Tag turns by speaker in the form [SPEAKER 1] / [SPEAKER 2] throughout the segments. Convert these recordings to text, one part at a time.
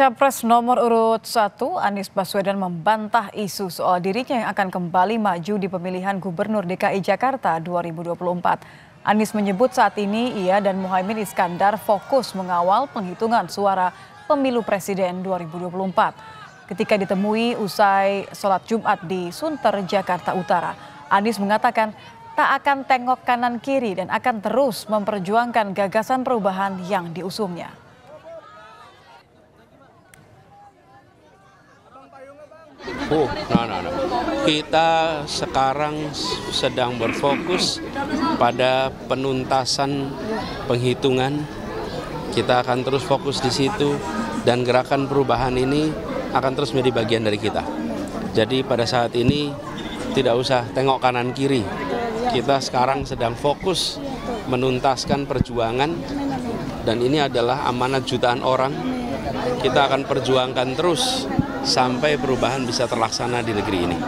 [SPEAKER 1] Capres nomor urut 1 Anies Baswedan membantah isu soal dirinya yang akan kembali maju di pemilihan Gubernur DKI Jakarta 2024. Anies menyebut saat ini ia dan Muhaimin Iskandar fokus mengawal penghitungan suara pemilu presiden 2024. Ketika ditemui usai sholat Jumat di Sunter, Jakarta Utara, Anies mengatakan tak akan tengok kanan kiri dan akan terus memperjuangkan gagasan perubahan yang diusungnya.
[SPEAKER 2] Oh, no, no, no. Kita sekarang sedang berfokus pada penuntasan penghitungan. Kita akan terus fokus di situ dan gerakan perubahan ini akan terus menjadi bagian dari kita. Jadi pada saat ini tidak usah tengok kanan kiri. Kita sekarang sedang fokus menuntaskan perjuangan dan ini adalah amanat jutaan orang. Kita akan perjuangkan terus sampai perubahan bisa terlaksana di negeri ini.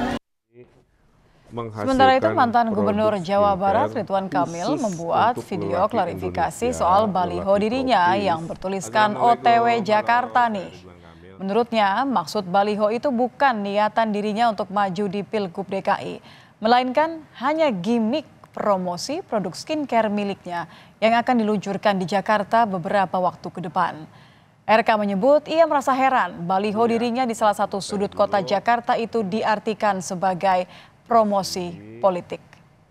[SPEAKER 3] Sementara itu mantan Gubernur Jawa Barat Ridwan
[SPEAKER 1] Kamil membuat video klarifikasi soal baliho dirinya yang bertuliskan OTW Jakarta nih. Menurutnya maksud baliho itu bukan niatan dirinya untuk maju di Pilgub DKI, melainkan hanya gimmick promosi produk skincare miliknya yang akan diluncurkan di Jakarta beberapa waktu ke depan. RK menyebut ia merasa heran baliho iya. dirinya di salah satu sudut kota Jakarta itu diartikan sebagai promosi politik.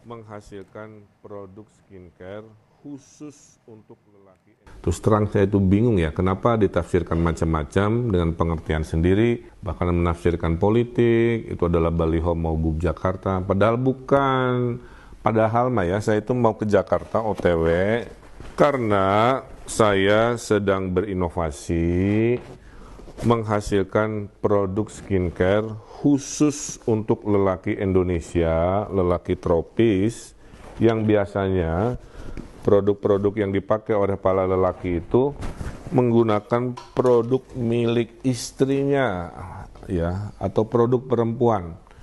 [SPEAKER 3] Menghasilkan produk skincare
[SPEAKER 1] khusus untuk lelaki.
[SPEAKER 3] Terus terang saya itu bingung ya, kenapa ditafsirkan macam-macam dengan pengertian sendiri, bahkan menafsirkan politik, itu adalah baliho mau gub Jakarta, padahal bukan. Padahal Maya, saya itu mau ke Jakarta OTW karena saya sedang berinovasi menghasilkan produk skincare khusus untuk lelaki Indonesia, lelaki tropis yang biasanya produk-produk yang dipakai oleh para lelaki itu menggunakan produk milik istrinya ya atau produk perempuan.